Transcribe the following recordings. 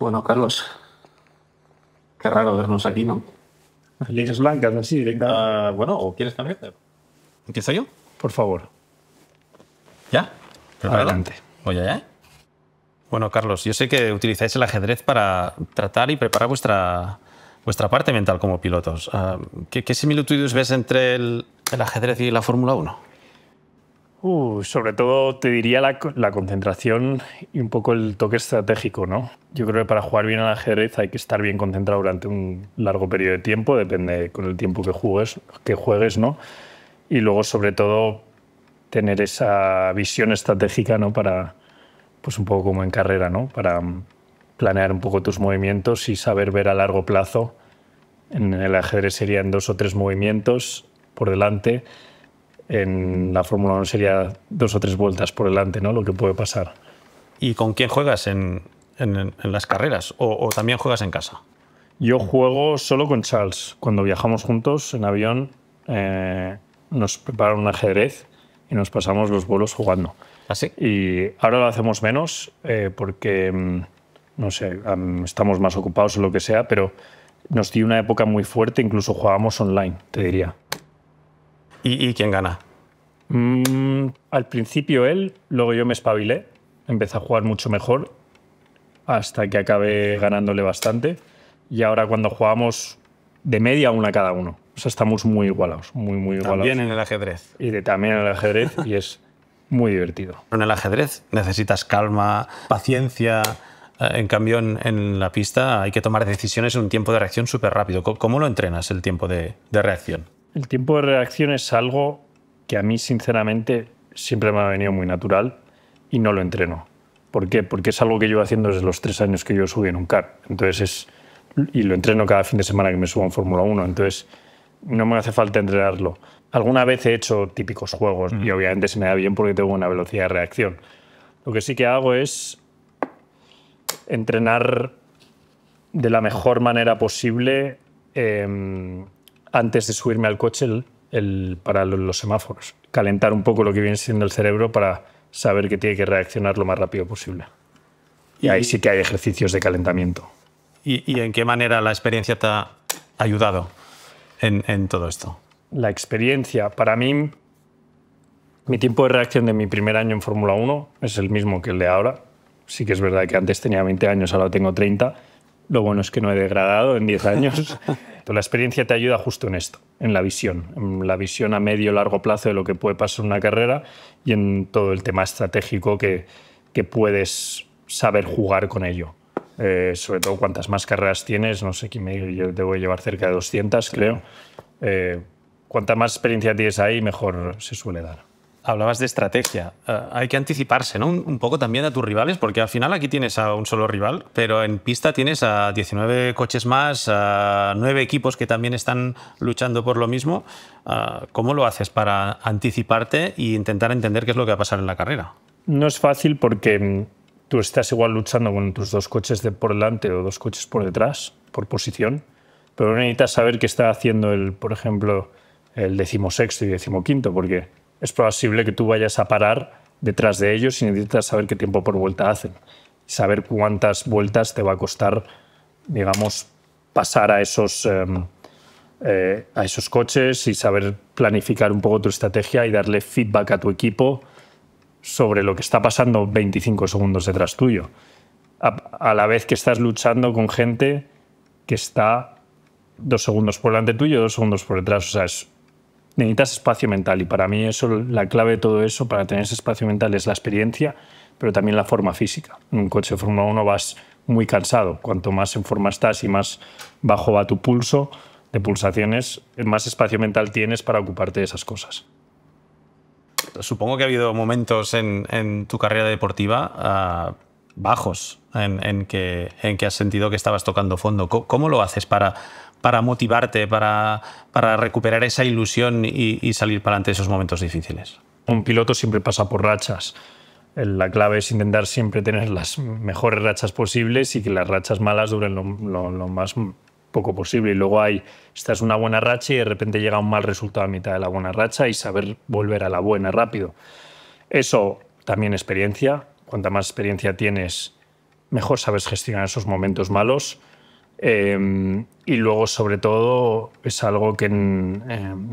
Bueno, Carlos, qué raro vernos aquí, ¿no? Líneas blancas, así, directa ah, bueno, ¿o quieres cambiarte? ¿Empiezo yo? Por favor. ¿Ya? Adelante. allá, ¿eh? Bueno, Carlos, yo sé que utilizáis el ajedrez para tratar y preparar vuestra, vuestra parte mental como pilotos. Ah, ¿Qué, similitudes ves entre el, el ajedrez y la Fórmula 1? Uh, sobre todo te diría la, concentración y un poco el toque estratégico, ¿no? Yo creo que para jugar bien al ajedrez hay que estar bien concentrado durante un largo periodo de tiempo, depende con el tiempo que juegues, que juegues ¿no? Y luego, sobre todo, tener esa visión estratégica, ¿no? Para, pues un poco como en carrera, ¿no? Para mm, planear un poco tus movimientos y saber ver a largo plazo. En el ajedrez serían dos o tres movimientos por delante en la Fórmula 1 sería dos o tres vueltas por delante, ¿no? Lo que puede pasar. ¿Y con quién juegas en, las carreras? ¿O, también juegas en casa? Yo juego solo con Charles. Cuando viajamos juntos en avión, eh, nos prepararon un ajedrez y nos pasamos los vuelos jugando. ¿Así? ¿Ah, y ahora lo hacemos menos eh, porque, mm, no sé, estamos más ocupados o lo que sea, pero nos dio una época muy fuerte, incluso jugábamos online, te diría. y quién gana? Mm, al principio él, luego yo me espabilé, empecé a jugar mucho mejor, hasta que acabé ganándole bastante. Y ahora cuando jugamos de media una cada uno. O sea, estamos muy igualados, muy, muy igualados. También en el ajedrez. Y de, también en el ajedrez y es muy divertido. En el ajedrez necesitas calma, paciencia. Eh, en cambio, en, la pista hay que tomar decisiones en un tiempo de reacción súper rápido. ¿Cómo, ¿Cómo, lo entrenas el tiempo de, de reacción? El tiempo de reacción es algo que a mí sinceramente siempre me ha venido muy natural y no lo entreno. ¿Por qué? Porque es algo que llevo haciendo desde los tres años que yo subí en un car. Entonces y lo entreno cada fin de semana que me subo en Fórmula 1. Entonces no me hace falta entrenarlo. Alguna vez he hecho típicos juegos y obviamente se me da bien porque tengo una velocidad de reacción. Lo que sí que hago es entrenar de la mejor manera posible em, antes de subirme al coche el, para los semáforos. Calentar un poco lo que viene siendo el cerebro para saber que tiene que reaccionar lo más rápido posible. Y, ahí sí que hay ejercicios de calentamiento. ¿Y, y en qué manera la experiencia te ha ayudado en, en, todo esto? La experiencia, para mí, mi tiempo de reacción de mi primer año en Fórmula 1 es el mismo que el de ahora. Sí que es verdad que antes tenía 20 años, ahora tengo 30. Lo bueno es que no he degradado en 10 años. la experiencia te ayuda justo en esto, en la visión, en la visión a medio largo plazo de lo que puede pasar en una carrera y en todo el tema estratégico que, que puedes saber jugar con ello. Eh, sobre todo cuantas más carreras tienes, no sé quién me yo a llevar cerca de 200, creo. Eh, cuanta más experiencia tienes ahí, mejor se suele dar. Hablabas de estrategia. Eh, hay que anticiparse, ¿no? Un, poco también a tus rivales, porque al final aquí tienes a un solo rival, pero en pista tienes a 19 coches más, a 9 equipos que también están luchando por lo mismo. Eh, ¿Cómo lo haces para anticiparte e intentar entender qué es lo que va a pasar en la carrera? No es fácil porque mm, tú estás igual luchando con tus dos coches de por delante o dos coches por detrás, por posición, pero necesitas saber qué está haciendo el, por ejemplo, el decimosexto y decimoquinto, porque es posible que tú vayas a parar detrás de ellos y necesitas saber qué tiempo por vuelta hacen. Saber cuántas vueltas te va a costar, digamos, pasar a esos, em, eh, a esos coches y saber planificar un poco tu estrategia y darle feedback a tu equipo sobre lo que está pasando 25 segundos detrás tuyo. A, a la vez que estás luchando con gente que está dos segundos por delante tuyo, dos segundos por detrás. O sea, es, necesitas espacio mental y para mí eso, la clave de todo eso para tener ese espacio mental es la experiencia, pero también la forma física. En un coche de Fórmula 1 vas muy cansado, cuanto más en forma estás y más bajo va tu pulso de pulsaciones, más espacio mental tienes para ocuparte de esas cosas. Supongo que ha habido momentos en, tu carrera deportiva ah, bajos en, que, en que has sentido que estabas tocando fondo. cómo lo haces para para motivarte, para, recuperar esa ilusión y, salir para adelante esos momentos difíciles? Un piloto siempre pasa por rachas. La clave es intentar siempre tener las mejores rachas posibles y que las rachas malas duren lo, más poco posible. Y luego hay, estás una buena racha y de repente llega un mal resultado a mitad de la buena racha y saber volver a la buena rápido. Eso también experiencia. Cuanta más experiencia tienes, mejor sabes gestionar esos momentos malos. Em, y luego, sobre todo, es algo que em,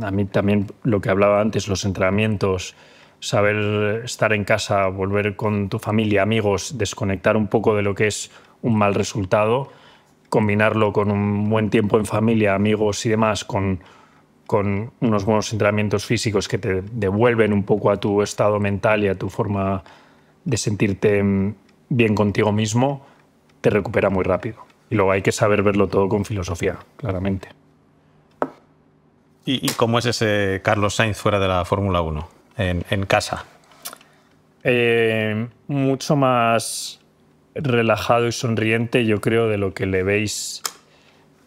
a mí también, lo que hablaba antes, los entrenamientos, saber estar en casa, volver con tu familia, amigos, desconectar un poco de lo que es un mal resultado, combinarlo con un buen tiempo en familia, amigos y demás, con, con unos buenos entrenamientos físicos que te devuelven un poco a tu estado mental y a tu forma de sentirte em, bien contigo mismo, te recupera muy rápido. Y luego hay que saber verlo todo con filosofía, claramente. ¿Y, cómo es ese Carlos Sainz fuera de la Fórmula 1, en, casa? Eh, mucho más relajado y sonriente, yo creo, de lo que le veis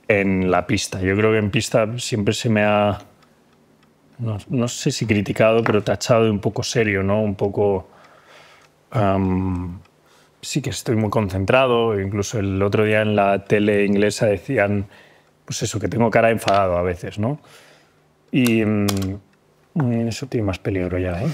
en la pista. Yo creo que en pista siempre se me ha, no, sé si criticado, pero tachado de un poco serio, ¿no? Un poco sí que estoy muy concentrado. Incluso el otro día en la tele inglesa decían, pues eso, que tengo cara enfadado a veces, ¿no? Y mm, eso tiene más peligro ya, ¿eh?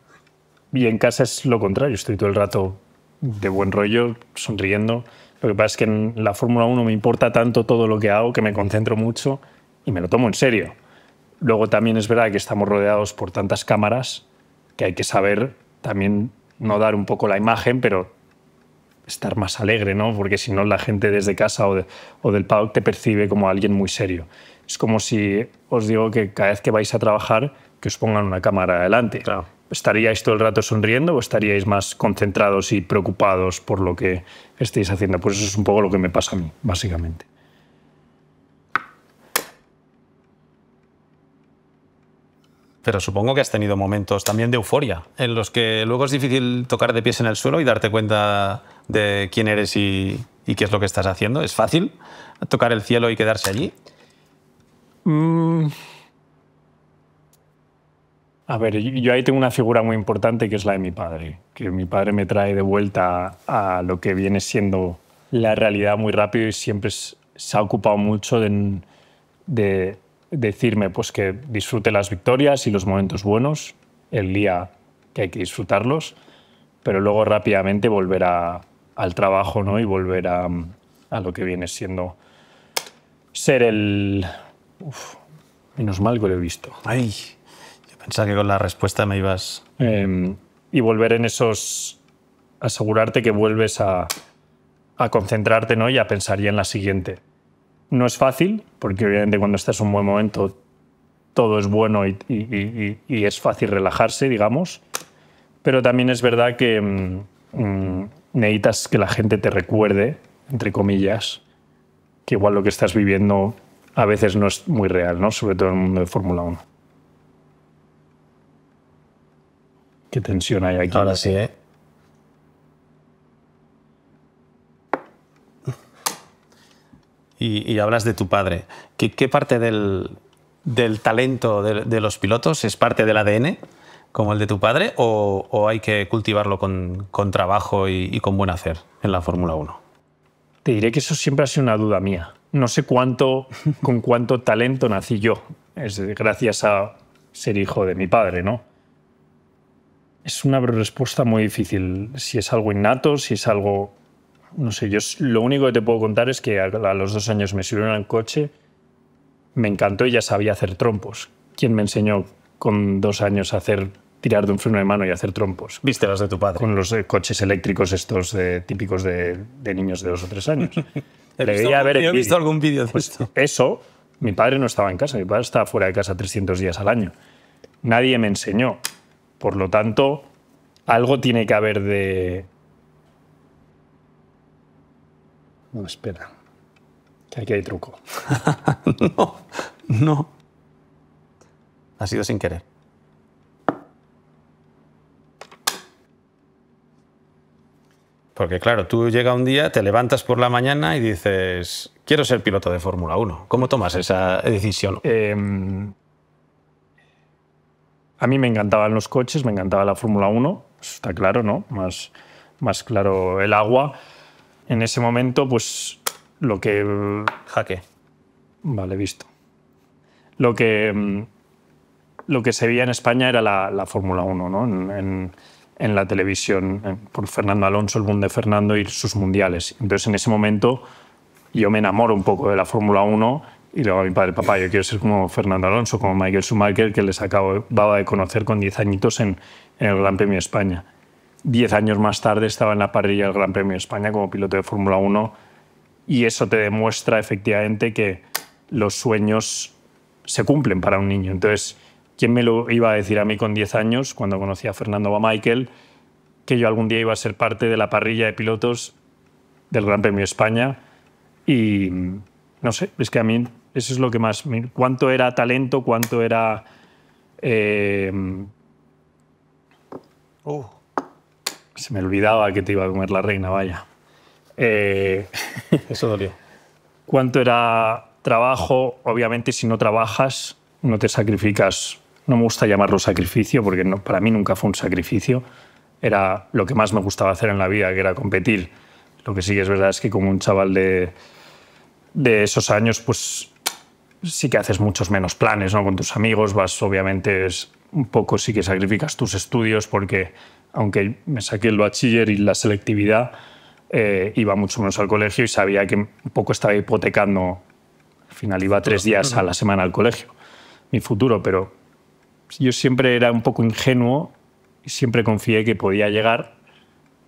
y en casa es lo contrario, estoy todo el rato de buen rollo, sonriendo. Lo que pasa es que en la Fórmula 1 me importa tanto todo lo que hago que me concentro mucho y me lo tomo en serio. Luego también es verdad que estamos rodeados por tantas cámaras que hay que saber también no dar un poco la imagen, pero estar más alegre, ¿no? Porque si no, la gente desde casa o, del paddock te percibe como alguien muy serio. Es como si os digo que cada vez que vais a trabajar, que os pongan una cámara adelante. ¿Estaríais todo el rato sonriendo o estaríais más concentrados y preocupados por lo que estéis haciendo? Pues eso es un poco lo que me pasa a mí, básicamente. Pero supongo que has tenido momentos también de euforia, en los que luego es difícil tocar de pies en el suelo y darte cuenta de quién eres y, qué es lo que estás haciendo? ¿Es fácil tocar el cielo y quedarse allí? Mm. A ver, yo ahí tengo una figura muy importante que es la de mi padre, que mi padre me trae de vuelta a lo que viene siendo la realidad muy rápido y siempre se ha ocupado mucho de, decirme pues, que disfrute las victorias y los momentos buenos, el día que hay que disfrutarlos, pero luego rápidamente volver a, al trabajo ¿no? y volver a, lo que viene siendo ser el... menos mal que lo he visto. Ay, yo pensaba que con la respuesta me ibas... Em, y volver en esos... asegurarte que vuelves a, concentrarte ¿no? y a pensar ya en la siguiente. No es fácil, porque obviamente cuando estás en un buen momento todo es bueno y, es fácil relajarse, digamos, pero también es verdad que... Em, necesitas que la gente te recuerde, entre comillas, que igual lo que estás viviendo a veces no es muy real, ¿no? Sobre todo en el mundo de Fórmula 1. Qué tensión hay aquí. Ahora sí, ¿eh? Y, hablas de tu padre. ¿Qué, parte del, talento de, de los pilotos es parte del ADN? como el de tu padre o, hay que cultivarlo con, trabajo y, con buen hacer en la Fórmula 1? Te diré que eso siempre ha sido una duda mía. No sé cuánto, con cuánto talento nací yo. Es gracias a ser hijo de mi padre, ¿no? Es una respuesta muy difícil. Si es algo innato, si es algo. No sé, yo lo único que te puedo contar es que a, los dos años me subieron al coche, me encantó y ya sabía hacer trompos. ¿Quién me enseñó con dos años a hacer tirar de un freno de mano y hacer trompos. Viste las de tu padre. Con los eh, coches eléctricos estos eh, típicos de, niños de dos o tres años. he, visto, algún, vídeo de pues esto. Eso, mi padre no estaba en casa, mi padre estaba fuera de casa 300 días al año. Nadie me enseñó. Por lo tanto, algo tiene que haber de... No, espera. Que aquí hay truco. no, no. Ha sido sin querer. Porque claro, tú llega un día, te levantas por la mañana y dices, quiero ser piloto de Fórmula 1. ¿Cómo tomas esa decisión? Em, a mí me encantaban los coches, me encantaba la Fórmula 1, está claro, ¿no? Más, más claro el agua. En ese momento, pues lo que... Jaque. Vale, visto. Lo que, lo que se veía en España era la, Fórmula 1, ¿no? en, en la televisión eh, por Fernando Alonso, el boom de Fernando y sus mundiales. Entonces en ese momento yo me enamoro un poco de la Fórmula 1 y luego mi padre, papá, yo quiero ser como Fernando Alonso, como Michael Schumacher, que les acababa de conocer con 10 añitos en, el Gran Premio de España. Diez años más tarde estaba en la parrilla del Gran Premio de España como piloto de Fórmula 1 y eso te demuestra efectivamente que los sueños se cumplen para un niño. Entonces, ¿Quién me lo iba a decir a mí con 10 años, cuando conocí a Fernando Michael, que yo algún día iba a ser parte de la parrilla de pilotos del Gran Premio España? Y no sé, es que a mí eso es lo que más... ¿Cuánto era talento? ¿Cuánto era... Eh, oh. se me olvidaba que te iba a comer la reina, vaya. Eh, eso dolió. ¿Cuánto era trabajo? Obviamente si no trabajas, no te sacrificas no me gusta llamarlo sacrificio, porque para mí nunca fue un sacrificio, era lo que más me gustaba hacer en la vida, que era competir. Lo que sí que es verdad es que como un chaval de, esos años, pues sí que haces muchos menos planes ¿no? con tus amigos, vas obviamente es, un poco sí que sacrificas tus estudios porque aunque me saqué el bachiller y la selectividad, eh, iba mucho menos al colegio y sabía que un poco estaba hipotecando, al final iba tres días a la semana al colegio, mi futuro, pero yo siempre era un poco ingenuo y siempre confié que podía llegar.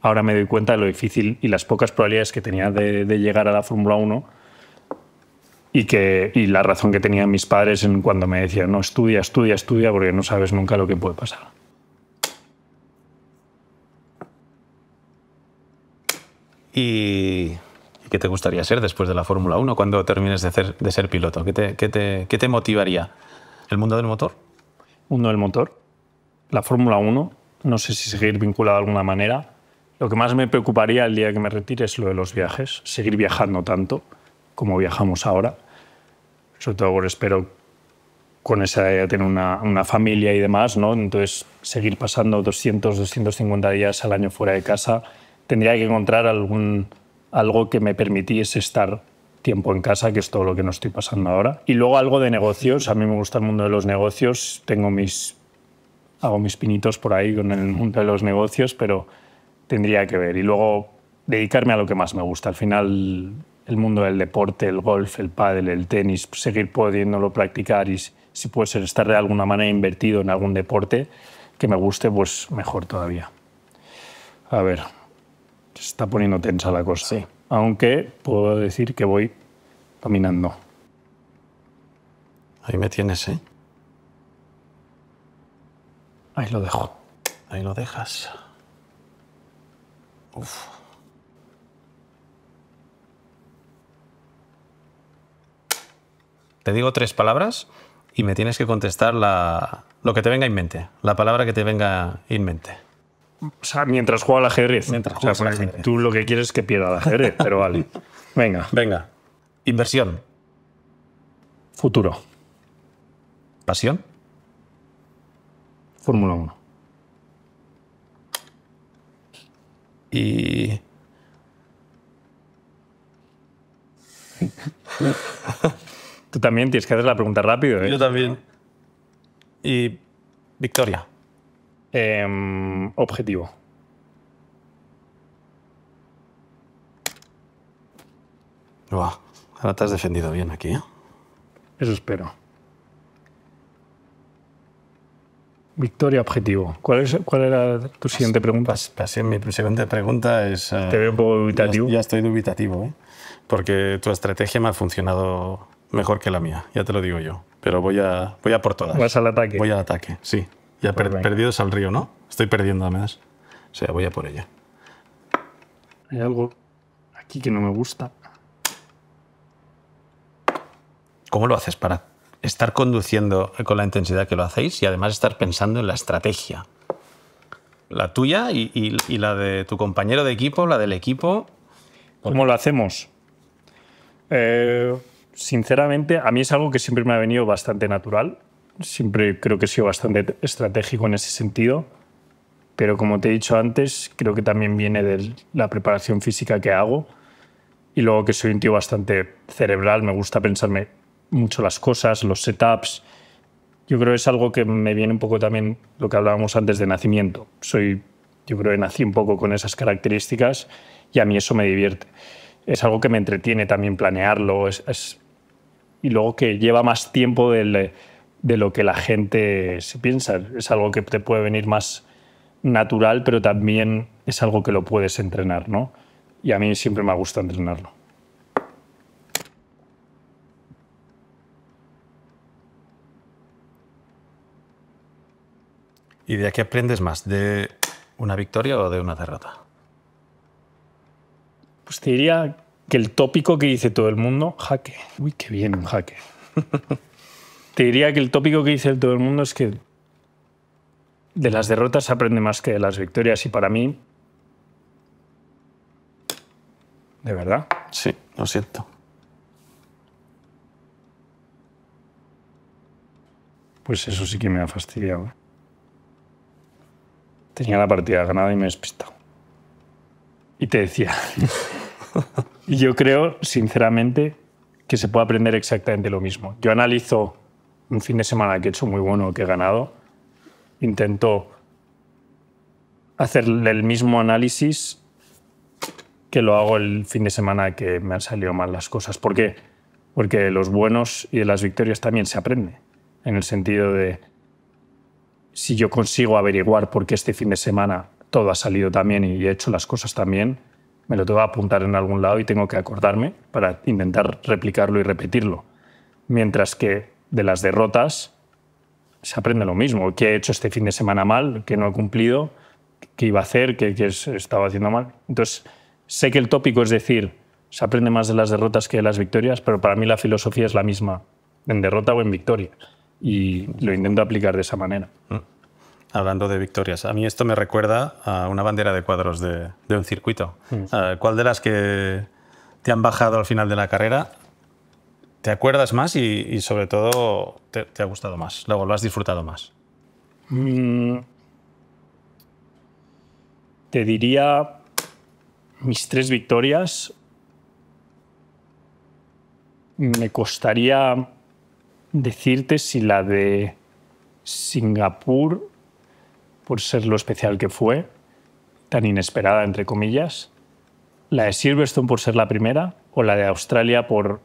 Ahora me doy cuenta de lo difícil y las pocas probabilidades que tenía de, llegar a la Fórmula 1 y, que, la razón que tenían mis padres en cuando me decían, no, estudia, estudia, estudia, porque no sabes nunca lo que puede pasar. ¿Y qué te gustaría ser después de la Fórmula 1 cuando termines de, ser, de ser piloto? ¿Qué ¿Qué te motivaría? ¿El mundo del motor? Uno, el motor, la Fórmula 1, no sé si seguir vinculado de alguna manera. Lo que más me preocuparía el día que me retire es lo de los viajes, seguir viajando tanto como viajamos ahora, sobre todo espero con esa idea tener una, familia y demás, ¿no? Entonces, seguir pasando 200, 250 días al año fuera de casa, tendría que encontrar algo que me permitiese estar tiempo en casa, que es todo lo que no estoy pasando ahora. Y luego algo de negocios, a mí me gusta el mundo de los negocios, tengo mis, hago mis pinitos por ahí con el mundo de los negocios, pero tendría que ver. Y luego dedicarme a lo que más me gusta. Al final el mundo del deporte, el golf, el pádel, el tenis, seguir pudiéndolo practicar y si puede ser estar de alguna manera invertido en algún deporte que me guste, pues mejor todavía. A ver, se está poniendo tensa la cosa. Sí aunque puedo decir que voy caminando. Ahí me tienes, ¿eh? Ahí lo dejo. Ahí lo dejas. Te digo tres palabras y me tienes que contestar la, lo que te venga en mente, la palabra que te venga en mente. O sea, mientras juega al pues, ajedrez. Tú lo que quieres es que pierda el ajedrez, pero vale. Venga. Venga. Inversión. Futuro. Pasión. Fórmula 1. Y. Tú también tienes que hacer la pregunta rápido, ¿eh? Yo también. Y. Victoria. Eh, objetivo. ahora te has defendido bien aquí. ¿eh? Eso espero. Victoria objetivo. ¿Cuál, es, cuál era tu siguiente pregunta? mi siguiente pregunta es... Eh, te veo un poco dubitativo. Ya, estoy dubitativo, ¿eh? porque tu estrategia me ha funcionado mejor que la mía, ya te lo digo yo. Pero voy a, voy a por todas. Vas al ataque. Voy al ataque, sí. Ya pues perdidos al río, ¿no? Estoy perdiendo además. O sea, voy a por ella. Hay algo aquí que no me gusta. ¿Cómo lo haces para estar conduciendo con la intensidad que lo hacéis y además estar pensando en la estrategia? La tuya y, la de tu compañero de equipo, la del equipo. ¿Cómo lo hacemos? Eh, sinceramente, a mí es algo que siempre me ha venido bastante natural siempre creo que he sido bastante estratégico en ese sentido, pero como te he dicho antes, creo que también viene de la preparación física que hago y luego que soy un tío bastante cerebral, me gusta pensarme mucho las cosas, los setups. Yo creo que es algo que me viene un poco también lo que hablábamos antes de nacimiento. Soy, yo creo que nací un poco con esas características y a mí eso me divierte. Es algo que me entretiene también planearlo es, y luego que lleva más tiempo del de lo que la gente se piensa. Es algo que te puede venir más natural, pero también es algo que lo puedes entrenar, ¿no? Y a mí siempre me gusta entrenarlo. ¿Y de qué aprendes más? ¿De una victoria o de una derrota? Pues te diría que el tópico que dice todo el mundo, jaque. Uy, qué bien, un jaque. Te diría que el tópico que dice todo el mundo es que de las derrotas se aprende más que de las victorias y para mí... ¿De verdad? Sí, lo siento. Pues eso sí que me ha fastidiado. ¿eh? Tenía la partida ganada y me he despistado. Y te decía, y yo creo, sinceramente, que se puede aprender exactamente lo mismo. Yo analizo un fin de semana que he hecho muy bueno, que he ganado, intento hacer el mismo análisis que lo hago el fin de semana que me han salido mal las cosas. ¿Por qué? Porque los buenos y las victorias también se aprende. En el sentido de, si yo consigo averiguar por qué este fin de semana todo ha salido también y he hecho las cosas también, me lo tengo que apuntar en algún lado y tengo que acordarme para intentar replicarlo y repetirlo. Mientras que de las derrotas se aprende lo mismo. ¿Qué he hecho este fin de semana mal? ¿Qué no he cumplido? ¿Qué iba a hacer? ¿Qué, estaba haciendo mal? Entonces, sé que el tópico es decir, se aprende más de las derrotas que de las victorias, pero para mí la filosofía es la misma, en derrota o en victoria. Y lo intento aplicar de esa manera. Mm. Hablando de victorias, a mí esto me recuerda a una bandera de cuadros de, un circuito. Mm. Eh, ¿Cuál de las que te han bajado al final de la carrera te acuerdas más y, sobre todo te, ha gustado más, luego lo has disfrutado más? Mm. te diría mis tres victorias. Me costaría decirte si la de Singapur, por ser lo especial que fue, tan inesperada entre comillas, la de Silverstone por ser la primera o la de Australia por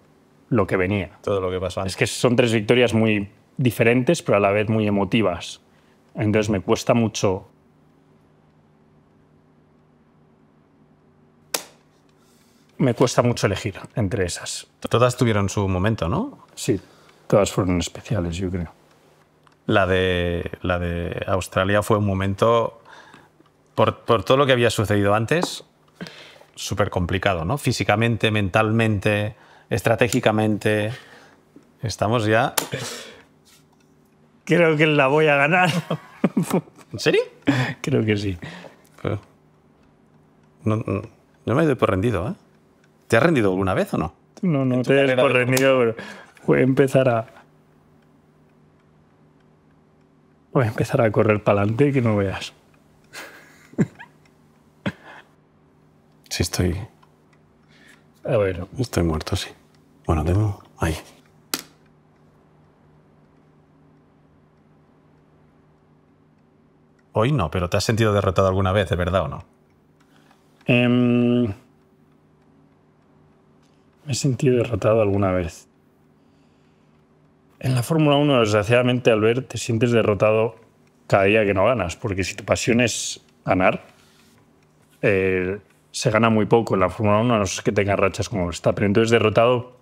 lo que venía. Todo lo que pasó Es que son tres victorias muy diferentes, pero a la vez muy emotivas. Entonces me cuesta mucho me cuesta mucho elegir entre esas. Todas tuvieron su momento, ¿no? Sí, todas fueron especiales, yo creo. La de, la de Australia fue un momento, por, por todo lo que había sucedido antes, súper complicado, ¿no? Físicamente, mentalmente estratégicamente. Estamos ya. Creo que la voy a ganar. ¿En serio? Creo que sí. No, no, me doy por rendido, ¿eh? ¿Te has rendido alguna vez o no? No, no te he por rendido, pero voy a empezar a. Voy a empezar a correr para adelante que no veas. Sí, estoy. A ver. Estoy muerto, sí. Bueno, tengo ahí. Hoy no, pero ¿te has sentido derrotado alguna vez, de verdad o no? Em, me he sentido derrotado alguna vez. En la Fórmula 1, desgraciadamente, al ver, te sientes derrotado cada día que no ganas, porque si tu pasión es ganar, eh, se gana muy poco en la Fórmula 1, no sé que tengas rachas como esta. Pero entonces derrotado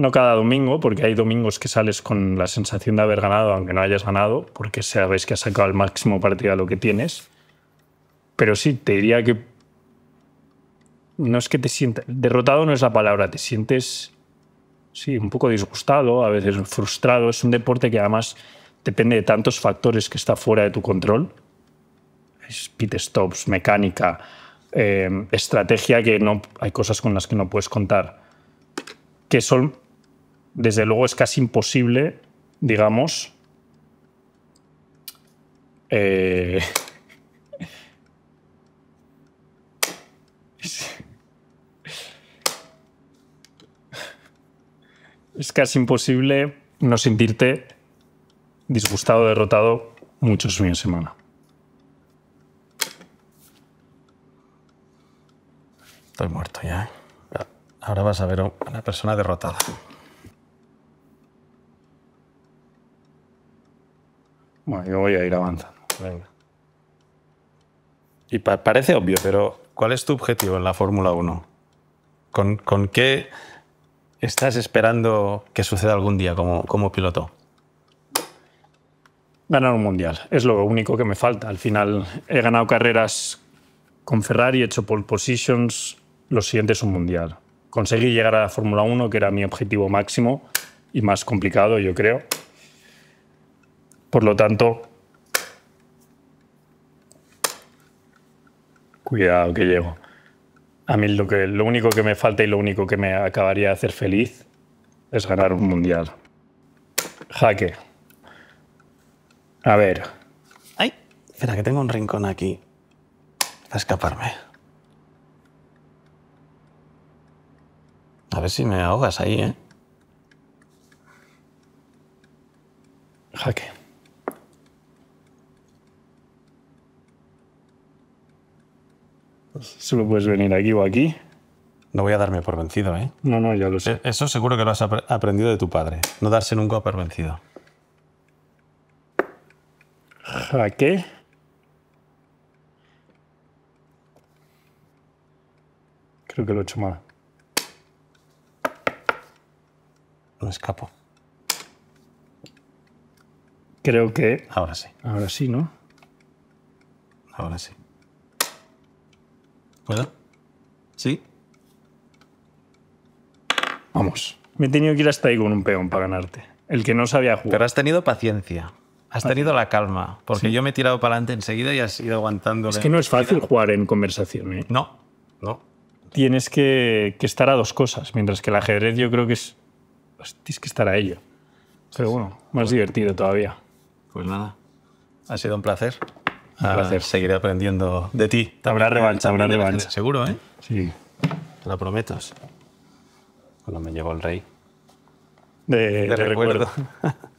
no cada domingo, porque hay domingos que sales con la sensación de haber ganado, aunque no hayas ganado, porque sabes que has sacado el máximo partido de lo que tienes. Pero sí, te diría que no es que te sientas... Derrotado no es la palabra, te sientes, sí, un poco disgustado, a veces frustrado. Es un deporte que además depende de tantos factores que está fuera de tu control. Pit stops, mecánica, eh, estrategia que no hay cosas con las que no puedes contar que son desde luego es casi imposible, digamos, eh, es casi imposible no sentirte disgustado, derrotado muchos fines en semana. Estoy muerto ¿eh? ya. Ahora vas a ver una persona derrotada. yo voy a ir avanzando. Y parece obvio, pero ¿cuál es tu objetivo en la Fórmula 1? ¿Con, qué estás esperando que suceda algún día como, como piloto? Ganar un mundial, es lo único que me falta. Al final he ganado carreras con Ferrari, he hecho pole positions, lo siguiente es un mundial. Conseguí llegar a la Fórmula 1, que era mi objetivo máximo y más complicado, yo creo por lo tanto, cuidado que llego. A mí lo, que, lo único que me falta y lo único que me acabaría de hacer feliz es ganar un mundial. Jaque. A ver. Ay, espera, que tengo un rincón aquí. A escaparme. A ver si me ahogas ahí, ¿eh? Solo puedes venir aquí o aquí. No voy a darme por vencido, ¿eh? No, no, ya lo sé. E-, eso seguro que lo has aprendido de tu padre. No darse nunca por vencido. ¿A qué? Creo que lo he hecho mal. No escapo. Creo que... Ahora sí. Ahora sí, ¿no? Ahora sí. ¿Verdad? ¿Sí? Vamos. Me he tenido que ir hasta ahí con un peón para ganarte. El que no sabía jugar. Pero has tenido paciencia. Has tenido la calma, porque yo me he tirado para adelante enseguida y has ido aguantando. Es que no es fácil jugar en conversación. ¿eh? No, no. Tienes que, estar a dos cosas, mientras que el ajedrez yo creo que es... Pues, tienes que estar a ello. Pero bueno, más pues- divertido todavía. Pues nada, ha sido un placer. Ah. Seguiré aprendiendo de ti. habrá revancha, habrá revancha. Seguro, ¿eh? Sí. Te lo prometo. Cuando me llevo el rey. De, recuerdo.